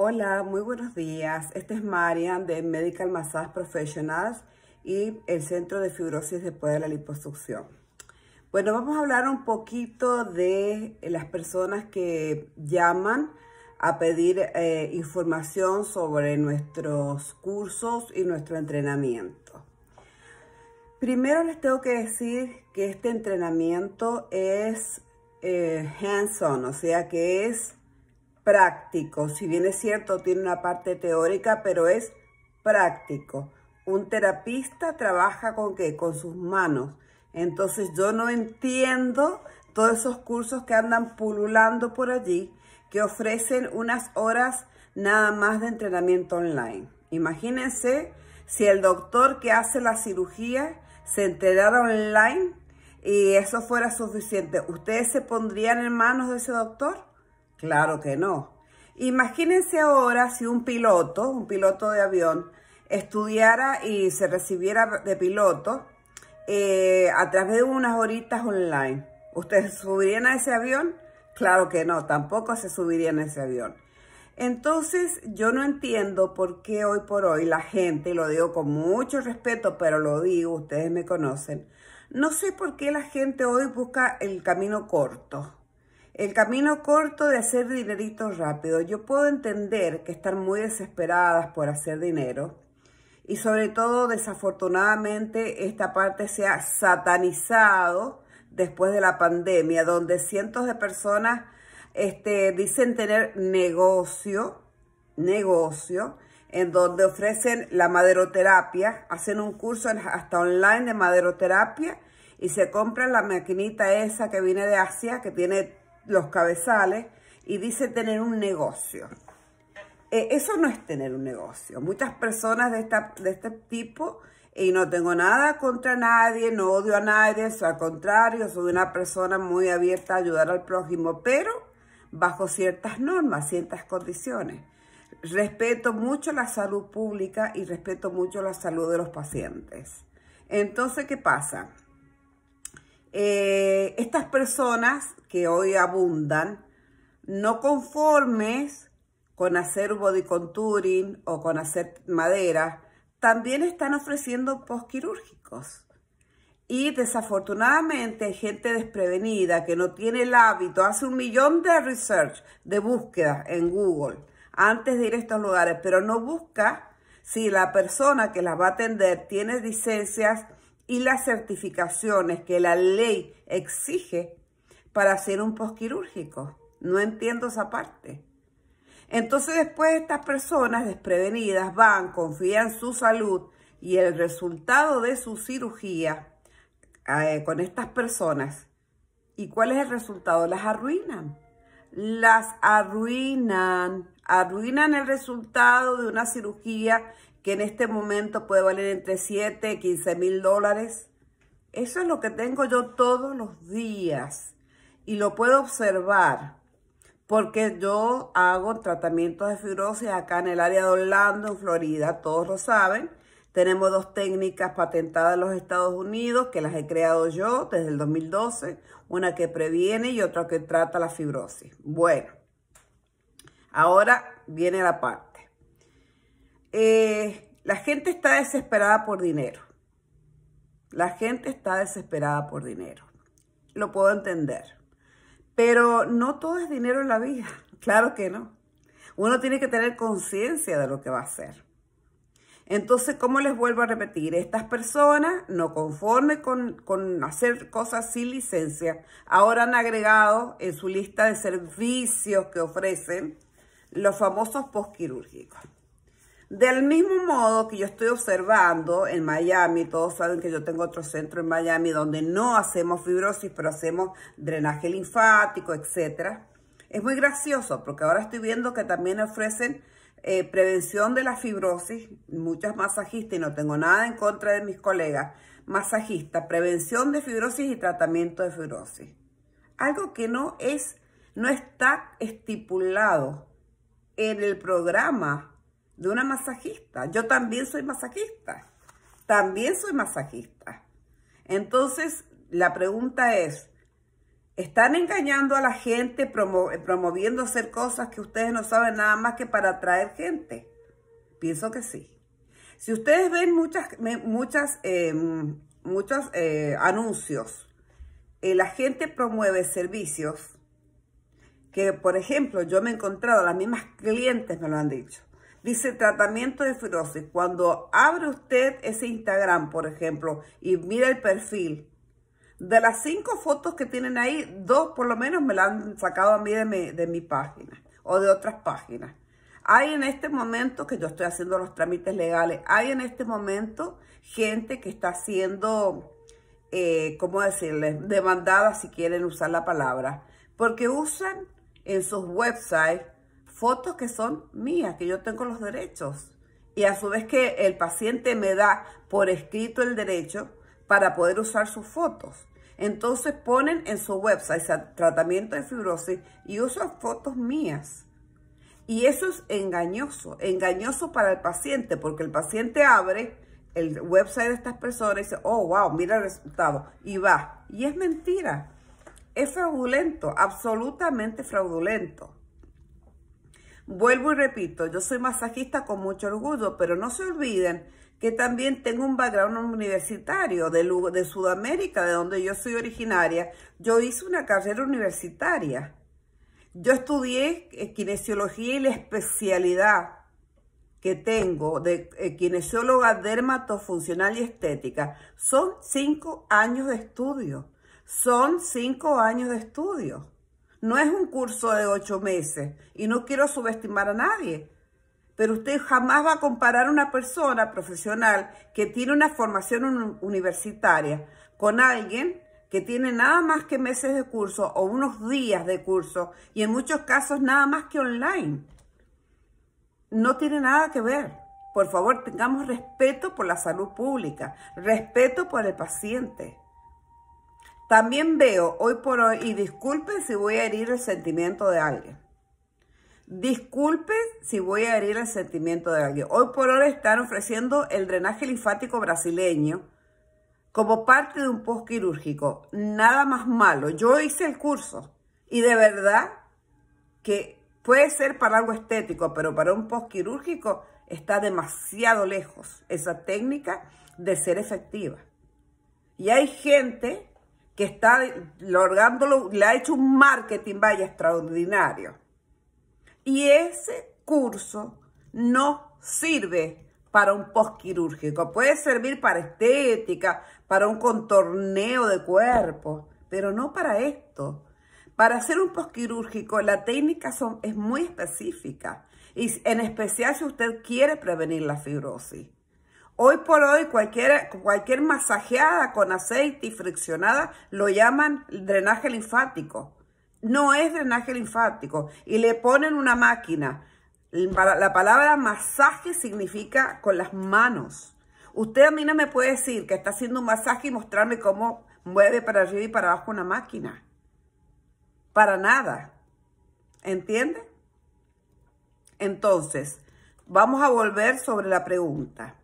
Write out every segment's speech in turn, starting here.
Hola, muy buenos días. Este es Marian de Medical Massage Professionals y el Centro de Fibrosis después de la liposucción. Bueno, vamos a hablar un poquito de las personas que llaman a pedir eh, información sobre nuestros cursos y nuestro entrenamiento. Primero les tengo que decir que este entrenamiento es eh, hands-on, o sea que es práctico. Si bien es cierto, tiene una parte teórica, pero es práctico. Un terapista trabaja con qué? Con sus manos. Entonces yo no entiendo todos esos cursos que andan pululando por allí, que ofrecen unas horas nada más de entrenamiento online. Imagínense si el doctor que hace la cirugía se enterara online y eso fuera suficiente. ¿Ustedes se pondrían en manos de ese doctor? Claro que no. Imagínense ahora si un piloto, un piloto de avión, estudiara y se recibiera de piloto eh, a través de unas horitas online. ¿Ustedes subirían a ese avión? Claro que no, tampoco se subirían a ese avión. Entonces yo no entiendo por qué hoy por hoy la gente, y lo digo con mucho respeto, pero lo digo, ustedes me conocen, no sé por qué la gente hoy busca el camino corto. El camino corto de hacer dinerito rápido. Yo puedo entender que están muy desesperadas por hacer dinero y sobre todo desafortunadamente esta parte se ha satanizado después de la pandemia, donde cientos de personas este, dicen tener negocio, negocio, en donde ofrecen la maderoterapia, hacen un curso hasta online de maderoterapia y se compran la maquinita esa que viene de Asia, que tiene los cabezales y dice tener un negocio. Eh, eso no es tener un negocio. Muchas personas de, de este tipo, y no tengo nada contra nadie, no odio a nadie, soy al contrario, soy una persona muy abierta a ayudar al prójimo, pero bajo ciertas normas, ciertas condiciones. Respeto mucho la salud pública y respeto mucho la salud de los pacientes. Entonces, ¿qué pasa? Eh, estas personas que hoy abundan, no conformes con hacer body contouring o con hacer madera, también están ofreciendo postquirúrgicos. Y desafortunadamente gente desprevenida que no tiene el hábito, hace un millón de research, de búsqueda en Google antes de ir a estos lugares, pero no busca si la persona que las va a atender tiene licencias y las certificaciones que la ley exige para hacer un posquirúrgico. No entiendo esa parte. Entonces después estas personas desprevenidas van, confían en su salud y el resultado de su cirugía eh, con estas personas. ¿Y cuál es el resultado? Las arruinan. Las arruinan. Arruinan el resultado de una cirugía que en este momento puede valer entre 7 y 15 mil dólares. Eso es lo que tengo yo todos los días y lo puedo observar porque yo hago tratamientos de fibrosis acá en el área de Orlando, en Florida, todos lo saben. Tenemos dos técnicas patentadas en los Estados Unidos que las he creado yo desde el 2012, una que previene y otra que trata la fibrosis. Bueno, ahora viene la parte. Eh, la gente está desesperada por dinero. La gente está desesperada por dinero. Lo puedo entender. Pero no todo es dinero en la vida. Claro que no. Uno tiene que tener conciencia de lo que va a hacer. Entonces, ¿cómo les vuelvo a repetir? Estas personas, no conforme con, con, hacer cosas sin licencia, ahora han agregado en su lista de servicios que ofrecen los famosos postquirúrgicos. Del mismo modo que yo estoy observando en Miami, todos saben que yo tengo otro centro en Miami donde no hacemos fibrosis, pero hacemos drenaje linfático, etc. Es muy gracioso porque ahora estoy viendo que también ofrecen eh, prevención de la fibrosis, muchas masajistas, y no tengo nada en contra de mis colegas, masajistas, prevención de fibrosis y tratamiento de fibrosis. Algo que no es, no está estipulado en el programa de una masajista. Yo también soy masajista. También soy masajista. Entonces, la pregunta es, ¿están engañando a la gente promoviendo hacer cosas que ustedes no saben nada más que para atraer gente? Pienso que sí. Si ustedes ven muchas, muchas, em, muchos eh, anuncios, eh, la gente promueve servicios que, por ejemplo, yo me he encontrado, las mismas clientes me lo han dicho. Dice tratamiento de fibrosis. Cuando abre usted ese Instagram, por ejemplo, y mira el perfil, de las cinco fotos que tienen ahí, dos por lo menos me la han sacado a mí de mi, página o de otras páginas. Hay en este momento, que yo estoy haciendo los trámites legales, hay en este momento gente que está siendo, eh, ¿cómo decirle? Demandada, si quieren usar la palabra, porque usan en sus websites fotos que son mías, que yo tengo los derechos. Y a su vez que el paciente me da por escrito el derecho para poder usar sus fotos. Entonces ponen en su website tratamiento de fibrosis y usan fotos mías. Y eso es engañoso, engañoso para el paciente, porque el paciente abre el website de estas personas y dice, oh, wow, mira el resultado, y va. Y es mentira, es fraudulento, absolutamente fraudulento. Vuelvo y repito, yo soy masajista con mucho orgullo, pero no se olviden que también tengo un background universitario de, Sudamérica, de donde yo soy originaria. Yo hice una carrera universitaria. Yo estudié eh, kinesiología y la especialidad que tengo de eh, kinesióloga dermatofuncional y estética son cinco años de estudio. Son cinco años de estudio. No es un curso de ocho meses y no quiero subestimar a nadie, pero usted jamás va a comparar una persona profesional que tiene una formación universitaria con alguien que tiene nada más que meses de curso o unos días de curso y en muchos casos nada más que online. No tiene nada que ver. Por favor, tengamos respeto por la salud pública, respeto por el paciente. También veo hoy por hoy, y disculpen si voy a herir el sentimiento de alguien. Disculpen si voy a herir el sentimiento de alguien. Hoy por hoy están ofreciendo el drenaje linfático brasileño como parte de un post quirúrgico. Nada más malo. Yo hice el curso y de verdad que puede ser para algo estético, pero para un post quirúrgico está demasiado lejos esa técnica de ser efectiva. Y hay gente que está lográndolo, le ha hecho un marketing, vaya, extraordinario. Y ese curso no sirve para un postquirúrgico. Puede servir para estética, para un contorneo de cuerpo, pero no para esto. Para hacer un postquirúrgico la técnica son, es muy específica, y en especial si usted quiere prevenir la fibrosis. Hoy por hoy, cualquier, cualquier masajeada con aceite y friccionada lo llaman drenaje linfático. No es drenaje linfático. Y le ponen una máquina. La palabra masaje significa con las manos. Usted a mí no me puede decir que está haciendo un masaje y mostrarme cómo mueve para arriba y para abajo una máquina. Para nada. ¿Entiende? Entonces, vamos a volver sobre la pregunta.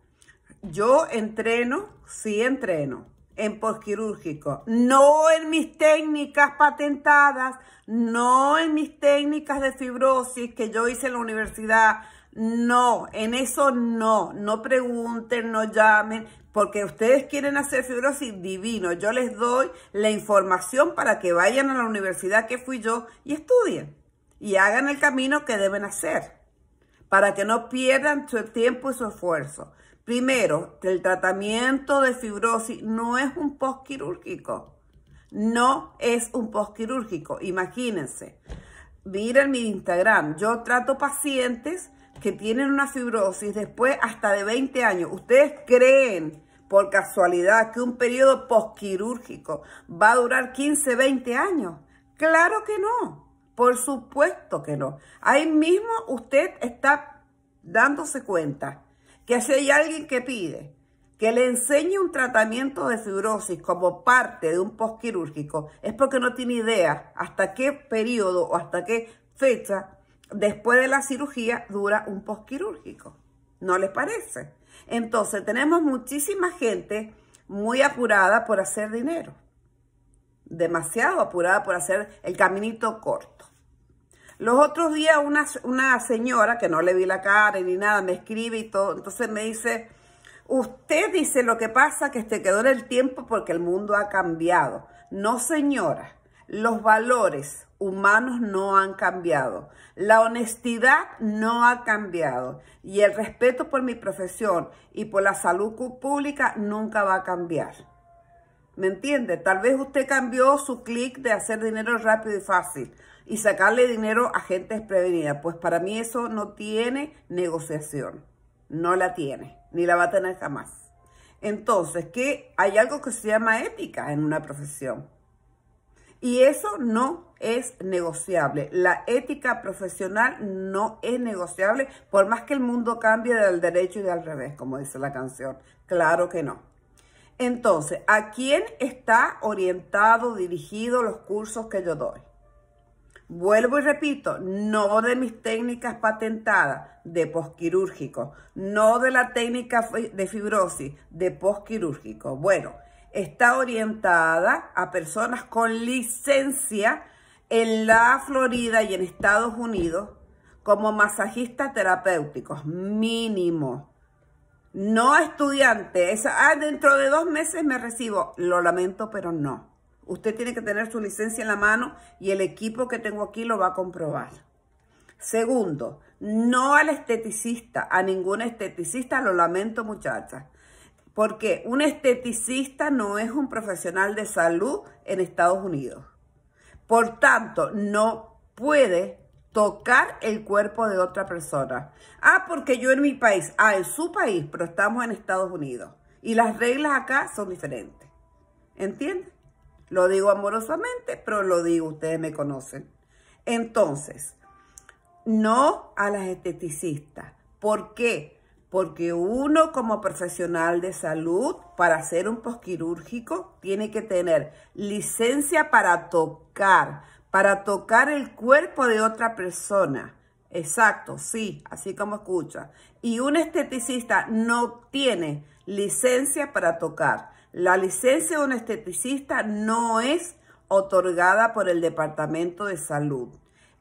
Yo entreno, sí entreno, en postquirúrgico, no en mis técnicas patentadas, no en mis técnicas de fibrosis que yo hice en la universidad, no, en eso no, no pregunten, no llamen, porque ustedes quieren hacer fibrosis divino. Yo les doy la información para que vayan a la universidad que fui yo y estudien y hagan el camino que deben hacer para que no pierdan su tiempo y su esfuerzo. Primero, el tratamiento de fibrosis no es un postquirúrgico. No es un postquirúrgico, imagínense. Miren mi Instagram, yo trato pacientes que tienen una fibrosis después hasta de 20 años. ¿Ustedes creen por casualidad que un periodo postquirúrgico va a durar 15, 20 años? Claro que no, por supuesto que no. Ahí mismo usted está dándose cuenta que si hay alguien que pide que le enseñe un tratamiento de fibrosis como parte de un postquirúrgico, es porque no tiene idea hasta qué periodo o hasta qué fecha después de la cirugía dura un postquirúrgico. ¿No les parece? Entonces tenemos muchísima gente muy apurada por hacer dinero, demasiado apurada por hacer el caminito corto. Los otros días una, señora, que no le vi la cara ni nada, me escribe y todo, entonces me dice, usted dice lo que pasa que se quedó en el tiempo porque el mundo ha cambiado. No señora, los valores humanos no han cambiado, la honestidad no ha cambiado y el respeto por mi profesión y por la salud pública nunca va a cambiar. ¿Me entiende? Tal vez usted cambió su clic de hacer dinero rápido y fácil y sacarle dinero a gente desprevenida. Pues para mí eso no tiene negociación, no la tiene, ni la va a tener jamás. Entonces, que hay algo que se llama ética en una profesión. Y eso no es negociable. La ética profesional no es negociable, por más que el mundo cambie del derecho y del revés, como dice la canción. Claro que no. Entonces, ¿a quién está orientado, dirigido los cursos que yo doy? Vuelvo y repito, no de mis técnicas patentadas de posquirúrgico, no de la técnica de fibrosis de posquirúrgico. Bueno, está orientada a personas con licencia en la Florida y en Estados Unidos como masajistas terapéuticos, mínimo. No estudiante, ah, dentro de dos meses me recibo, lo lamento, pero no. Usted tiene que tener su licencia en la mano y el equipo que tengo aquí lo va a comprobar. Segundo, no al esteticista, a ningún esteticista, lo lamento muchachas, porque un esteticista no es un profesional de salud en Estados Unidos. Por tanto, no puede tocar el cuerpo de otra persona. Ah, porque yo en mi país, ah, en su país, pero estamos en Estados Unidos. Y las reglas acá son diferentes. ¿Entiendes? Lo digo amorosamente, pero lo digo, ustedes me conocen. Entonces, no a las esteticistas. ¿Por qué? Porque uno como profesional de salud, para ser un posquirúrgico, tiene que tener licencia para tocar, para tocar el cuerpo de otra persona. Exacto, sí, así como escucha. Y un esteticista no tiene licencia para tocar. La licencia de un esteticista no es otorgada por el Departamento de Salud.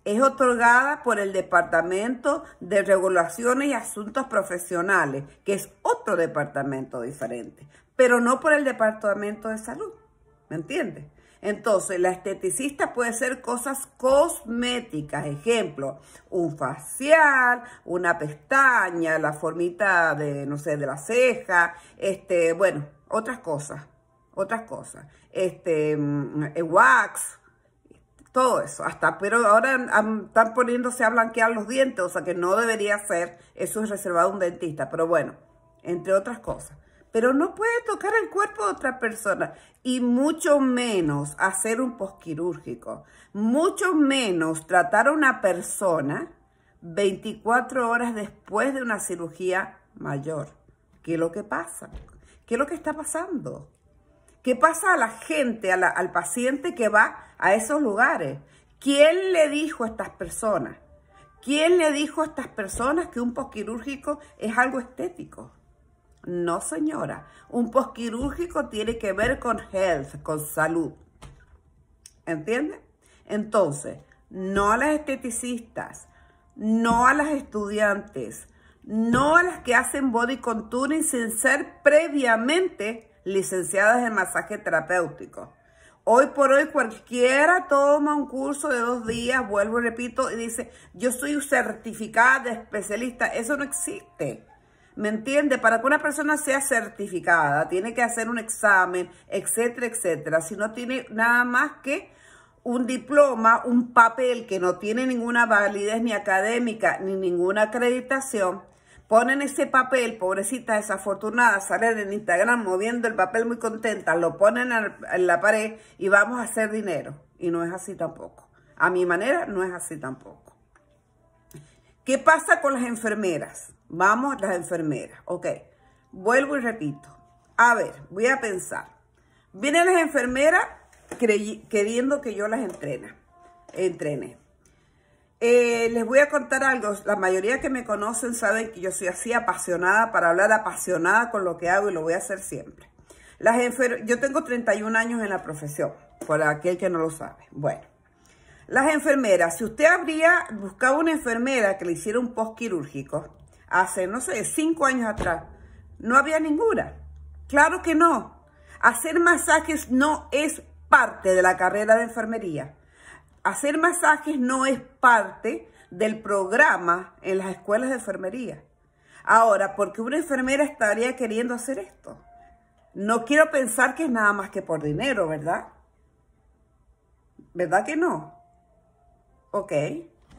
Es otorgada por el Departamento de Regulaciones y Asuntos Profesionales, que es otro departamento diferente, pero no por el Departamento de Salud. ¿Me entiendes? Entonces, la esteticista puede ser cosas cosméticas, ejemplo, un facial, una pestaña, la formita de, no sé, de la ceja, este, bueno, otras cosas, otras cosas, este, mm, eh, wax, todo eso, hasta, pero ahora están poniéndose a blanquear los dientes, o sea que no debería ser, eso es reservado a un dentista, pero bueno, entre otras cosas pero no puede tocar el cuerpo de otra persona y mucho menos hacer un posquirúrgico, mucho menos tratar a una persona 24 horas después de una cirugía mayor. ¿Qué es lo que pasa? ¿Qué es lo que está pasando? ¿Qué pasa a la gente, al paciente que va a esos lugares? ¿Quién le dijo a estas personas? ¿Quién le dijo a estas personas que un posquirúrgico es algo estético? No, señora. Un posquirúrgico tiene que ver con health, con salud. ¿Entiende? Entonces, no a las esteticistas, no a las estudiantes, no a las que hacen body contouring sin ser previamente licenciadas en masaje terapéutico. Hoy por hoy cualquiera toma un curso de dos días, vuelvo y repito, y dice, yo soy certificada de especialista. Eso no existe. ¿Me entiende? Para que una persona sea certificada, tiene que hacer un examen, etcétera, etcétera. Si no tiene nada más que un diploma, un papel que no tiene ninguna validez ni académica ni ninguna acreditación, ponen ese papel, pobrecita desafortunada, salen en Instagram moviendo el papel muy contenta, lo ponen en la pared y vamos a hacer dinero. Y no es así tampoco. A mi manera no es así tampoco. ¿Qué pasa con las enfermeras? Vamos, las enfermeras. Ok, vuelvo y repito. A ver, voy a pensar. Vienen las enfermeras queriendo que yo las entrena, entrene. Eh, les voy a contar algo. La mayoría que me conocen saben que yo soy así apasionada para hablar apasionada con lo que hago y lo voy a hacer siempre. Las yo tengo 31 años en la profesión, para aquel que no lo sabe. Bueno, las enfermeras, si usted habría buscado una enfermera que le hiciera un post quirúrgico hace, no sé, cinco años atrás, no había ninguna. Claro que no. Hacer masajes no es parte de la carrera de enfermería. Hacer masajes no es parte del programa en las escuelas de enfermería. Ahora, ¿por qué una enfermera estaría queriendo hacer esto? No quiero pensar que es nada más que por dinero, ¿verdad? ¿Verdad que no? Ok,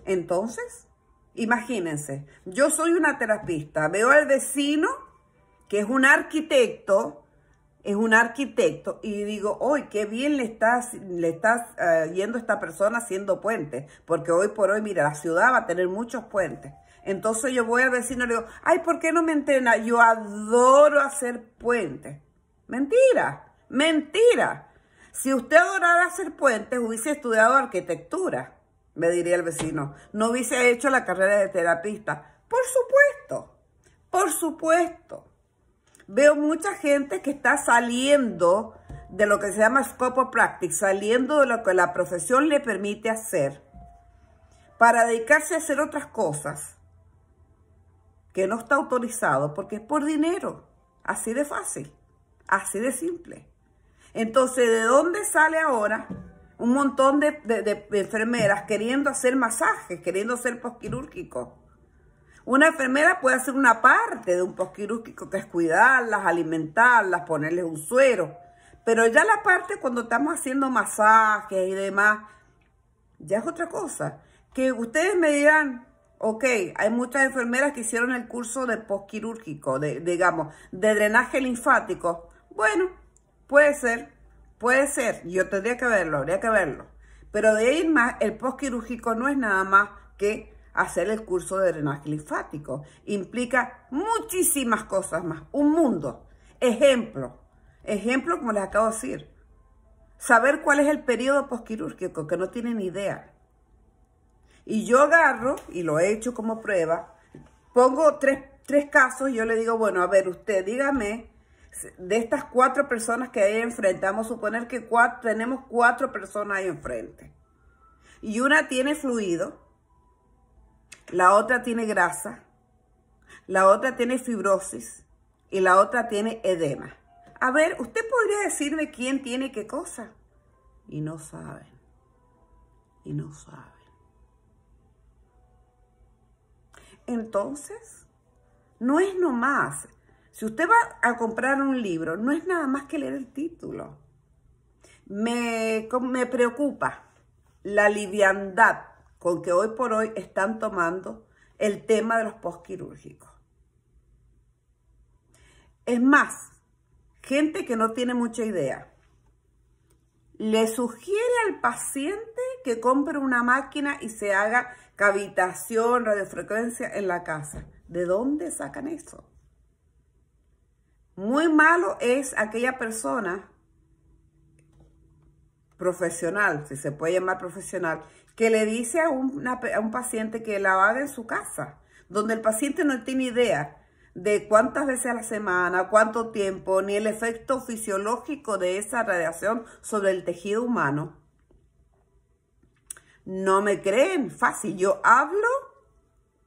entonces, imagínense, yo soy una terapista, veo al vecino que es un arquitecto, es un arquitecto, y digo, hoy qué bien le está, le está eh, yendo esta persona haciendo puentes, porque hoy por hoy, mira, la ciudad va a tener muchos puentes. Entonces yo voy al vecino y le digo, ay, ¿por qué no me entrena? Yo adoro hacer puentes. Mentira, mentira. Si usted adorara hacer puentes, hubiese estudiado arquitectura me diría el vecino, no hubiese hecho la carrera de terapista. Por supuesto, por supuesto. Veo mucha gente que está saliendo de lo que se llama scope of practice, saliendo de lo que la profesión le permite hacer, para dedicarse a hacer otras cosas que no está autorizado, porque es por dinero. Así de fácil, así de simple. Entonces, ¿de dónde sale ahora un montón de, enfermeras queriendo hacer masajes, queriendo hacer posquirúrgicos. Una enfermera puede hacer una parte de un posquirúrgico, que es cuidarlas, alimentarlas, ponerles un suero. Pero ya la parte cuando estamos haciendo masajes y demás, ya es otra cosa. Que ustedes me dirán, ok, hay muchas enfermeras que hicieron el curso de posquirúrgico, de, digamos, de drenaje linfático. Bueno, puede ser. Puede ser, yo tendría que verlo, habría que verlo. Pero de ahí más, el postquirúrgico no es nada más que hacer el curso de drenaje linfático. Implica muchísimas cosas más, un mundo. Ejemplo, ejemplo como les acabo de decir. Saber cuál es el periodo postquirúrgico, que no tienen idea. Y yo agarro, y lo he hecho como prueba, pongo tres, tres casos y yo le digo, bueno, a ver, usted dígame de estas cuatro personas que hay enfrente, vamos a suponer que cuatro, tenemos cuatro personas ahí enfrente. Y una tiene fluido, la otra tiene grasa, la otra tiene fibrosis y la otra tiene edema. A ver, ¿usted podría decirme quién tiene qué cosa? Y no saben. Y no saben. Entonces, no es nomás si usted va a comprar un libro, no es nada más que leer el título. Me, preocupa la liviandad con que hoy por hoy están tomando el tema de los postquirúrgicos. Es más, gente que no tiene mucha idea, le sugiere al paciente que compre una máquina y se haga cavitación, radiofrecuencia en la casa. ¿De dónde sacan eso? Muy malo es aquella persona profesional, si se puede llamar profesional, que le dice a, un paciente que la haga en su casa, donde el paciente no tiene idea de cuántas veces a la semana, cuánto tiempo, ni el efecto fisiológico de esa radiación sobre el tejido humano. No me creen, fácil, yo hablo,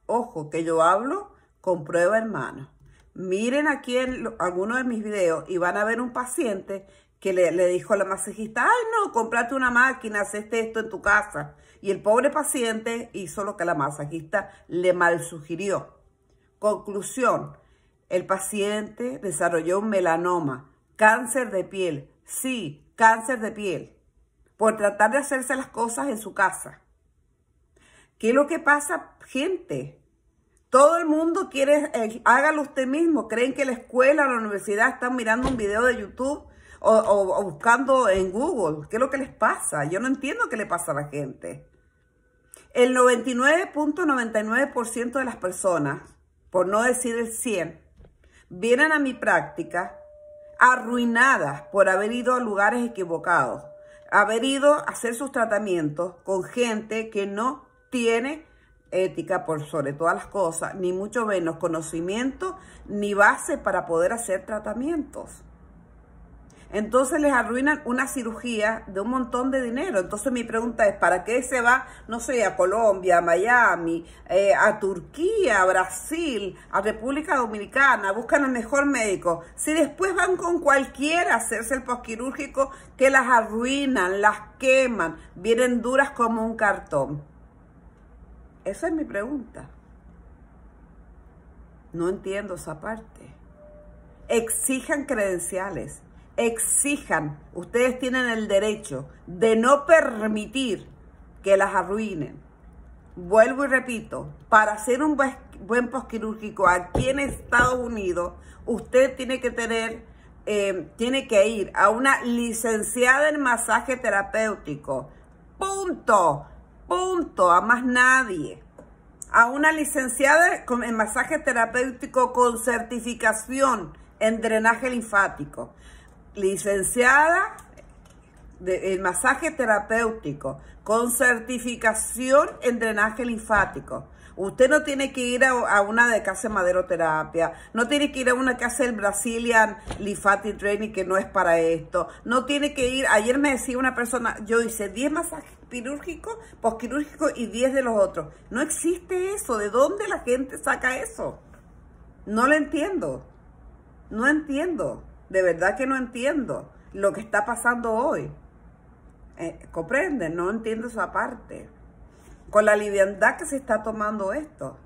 ojo que yo hablo con prueba en mano. Miren aquí en algunos de mis videos y van a ver un paciente que le, dijo a la masajista, ay no, comprate una máquina, haz esto en tu casa. Y el pobre paciente hizo lo que la masajista le mal sugirió. Conclusión, el paciente desarrolló un melanoma, cáncer de piel, sí, cáncer de piel, por tratar de hacerse las cosas en su casa. ¿Qué es lo que pasa, gente? Todo el mundo quiere, eh, hágalo usted mismo. Creen que la escuela, la universidad están mirando un video de YouTube o, buscando en Google. ¿Qué es lo que les pasa? Yo no entiendo qué le pasa a la gente. El 99.99% de las personas, por no decir el 100, vienen a mi práctica arruinadas por haber ido a lugares equivocados, haber ido a hacer sus tratamientos con gente que no tiene ética por sobre todas las cosas, ni mucho menos conocimiento ni base para poder hacer tratamientos. Entonces les arruinan una cirugía de un montón de dinero. Entonces mi pregunta es, ¿para qué se va, no sé, a Colombia, a Miami, eh, a Turquía, a Brasil, a República Dominicana? Buscan el mejor médico. Si después van con cualquiera a hacerse el posquirúrgico, que las arruinan, las queman, vienen duras como un cartón. Esa es mi pregunta. No entiendo esa parte. Exijan credenciales, exijan, ustedes tienen el derecho de no permitir que las arruinen. Vuelvo y repito, para ser un buen posquirúrgico aquí en Estados Unidos, usted tiene que tener, eh, tiene que ir a una licenciada en masaje terapéutico. Punto. Punto, a más nadie. A una licenciada en masaje terapéutico con certificación en drenaje linfático. Licenciada en masaje terapéutico con certificación en drenaje linfático. Usted no tiene que ir a, una de casa de maderoterapia, no tiene que ir a una casa el Brazilian Lifati Training que no es para esto, no tiene que ir, ayer me decía una persona, yo hice 10 masajes quirúrgicos, posquirúrgicos y 10 de los otros. No existe eso, ¿de dónde la gente saca eso? No lo entiendo, no entiendo, de verdad que no entiendo lo que está pasando hoy. Eh, comprenden, no entiendo esa parte con la liviandad que se está tomando esto.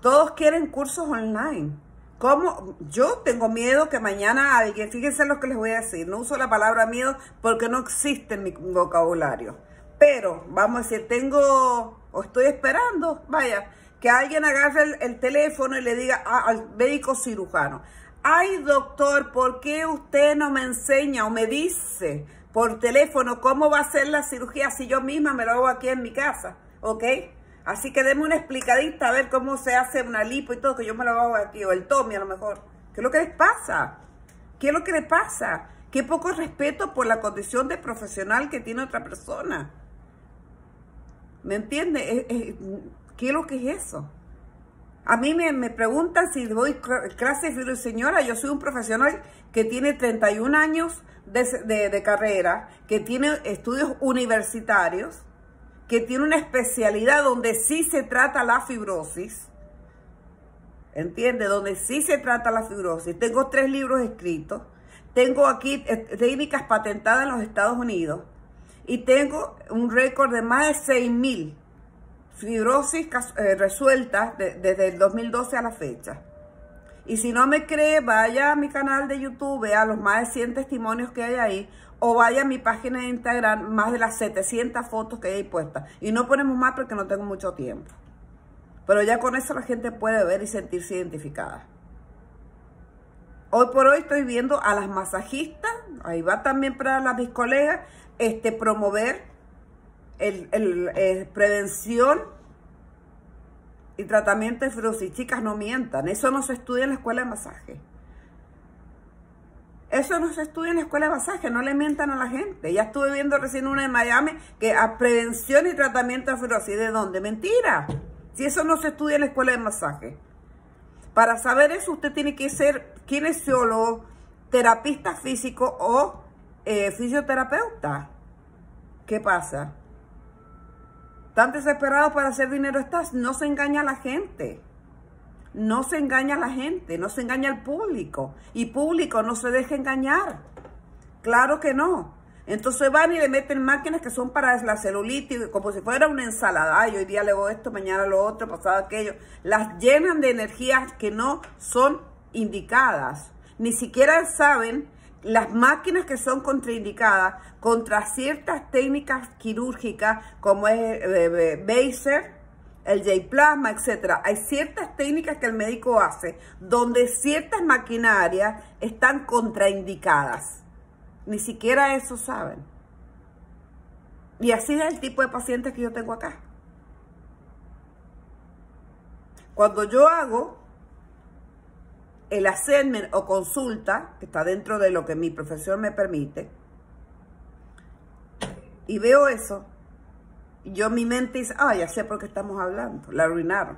Todos quieren cursos online. ¿Cómo? Yo tengo miedo que mañana alguien, fíjense lo que les voy a decir, no uso la palabra miedo porque no existe en mi vocabulario. Pero, vamos a decir, tengo, o estoy esperando, vaya, que alguien agarre el, teléfono y le diga al médico cirujano, ay doctor, ¿por qué usted no me enseña o me dice? por teléfono cómo va a ser la cirugía si yo misma me lo hago aquí en mi casa, ¿ok? Así que denme una explicadita a ver cómo se hace una lipo y todo, que yo me lo hago aquí, o el Tommy a lo mejor. ¿Qué es lo que les pasa? ¿Qué es lo que les pasa? Qué poco respeto por la condición de profesional que tiene otra persona. ¿Me entiende? ¿Qué es lo que es eso? A mí me, me preguntan si voy clase de señora, yo soy un profesional que tiene 31 años de, carrera, que tiene estudios universitarios, que tiene una especialidad donde sí se trata la fibrosis, ¿Entiende? Donde sí se trata la fibrosis. Tengo tres libros escritos, tengo aquí eh, técnicas patentadas en los Estados Unidos y tengo un récord de más de 6.000 mil fibrosis resueltas eh, resuelta desde el 2012 a la fecha. Y si no me cree, vaya a mi canal de YouTube, a los más de 100 testimonios que hay ahí, o vaya a mi página de Instagram, más de las 700 fotos que hay puestas. Y no ponemos más porque no tengo mucho tiempo. Pero ya con eso la gente puede ver y sentirse identificada. Hoy por hoy estoy viendo a las masajistas, ahí va también para las mis colegas, este, promover el, eh, prevención y tratamiento de fibrosis. Chicas, no mientan. Eso no se estudia en la escuela de masaje. Eso no se estudia en la escuela de masaje. No le mientan a la gente. Ya estuve viendo recién una en Miami que a prevención y tratamiento de fibrosis. ¿De dónde? Mentira. Si eso no se estudia en la escuela de masaje. Para saber eso, usted tiene que ser kinesiólogo, terapista físico o eh, fisioterapeuta. ¿Qué pasa? Tan desesperado para hacer dinero estás. No se engaña a la gente. No se engaña a la gente. No se engaña al público. Y público no se deja engañar. Claro que no. Entonces van y le meten máquinas que son para la celulitis, como si fuera una ensalada. yo hoy día le esto, mañana lo otro, pasado aquello. Las llenan de energías que no son indicadas. Ni siquiera saben las máquinas que son contraindicadas contra ciertas técnicas quirúrgicas como es el eh, eh, Baser, el J-Plasma, etc. Hay ciertas técnicas que el médico hace donde ciertas maquinarias están contraindicadas. Ni siquiera eso saben. Y así es el tipo de pacientes que yo tengo acá. Cuando yo hago el hacerme o consulta, que está dentro de lo que mi profesión me permite, y veo eso, yo mi mente dice, ah, ya sé por qué estamos hablando, la arruinaron.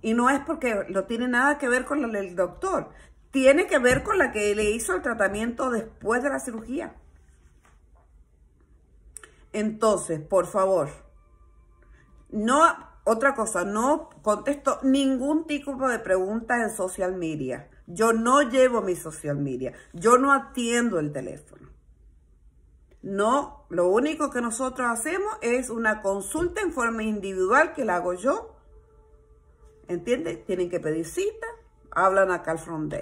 Y no es porque no tiene nada que ver con el doctor, tiene que ver con la que le hizo el tratamiento después de la cirugía. Entonces, por favor, no otra cosa, no contesto ningún tipo de preguntas en social media. Yo no llevo mi social media. Yo no atiendo el teléfono. No, lo único que nosotros hacemos es una consulta en forma individual que la hago yo. ¿Entiendes? Tienen que pedir cita, hablan acá al front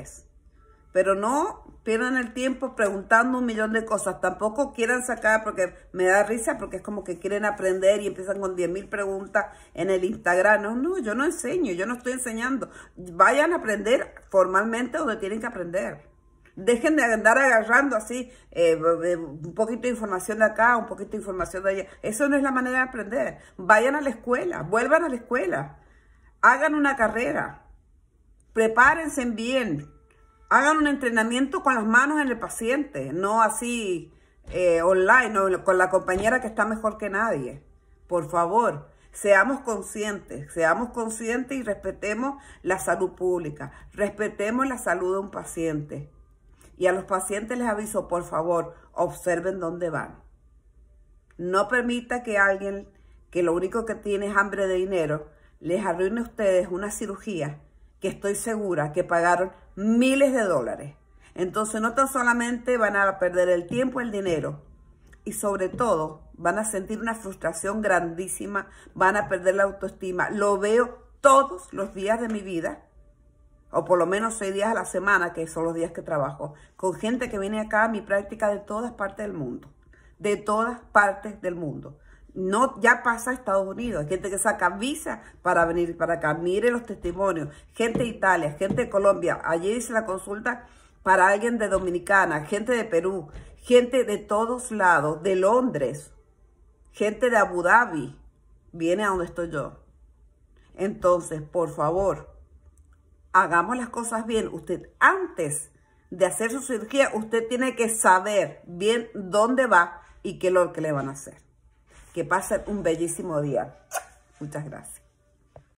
pero no pierdan el tiempo preguntando un millón de cosas. Tampoco quieran sacar, porque me da risa, porque es como que quieren aprender y empiezan con 10.000 preguntas en el Instagram. No, no, yo no enseño, yo no estoy enseñando. Vayan a aprender formalmente donde tienen que aprender. Dejen de andar agarrando así eh, eh, un poquito de información de acá, un poquito de información de allá. Eso no es la manera de aprender. Vayan a la escuela, vuelvan a la escuela, hagan una carrera, prepárense bien, hagan un entrenamiento con las manos en el paciente, no así eh, online o con la compañera que está mejor que nadie. Por favor, seamos conscientes, seamos conscientes y respetemos la salud pública, respetemos la salud de un paciente. Y a los pacientes les aviso, por favor, observen dónde van. No permita que alguien que lo único que tiene es hambre de dinero les arruine a ustedes una cirugía que estoy segura que pagaron miles de dólares. Entonces no tan solamente van a perder el tiempo, el dinero, y sobre todo van a sentir una frustración grandísima, van a perder la autoestima. Lo veo todos los días de mi vida, o por lo menos seis días a la semana, que son los días que trabajo, con gente que viene acá a mi práctica de todas partes del mundo, de todas partes del mundo no ya pasa a Estados Unidos, hay gente que saca visa para venir para acá, mire los testimonios, gente de Italia, gente de Colombia, allí hice la consulta para alguien de Dominicana, gente de Perú, gente de todos lados, de Londres, gente de Abu Dhabi, viene a donde estoy yo. Entonces, por favor, hagamos las cosas bien. Usted antes de hacer su cirugía, usted tiene que saber bien dónde va y qué es lo que le van a hacer. Que pasen un bellísimo día. Muchas gracias.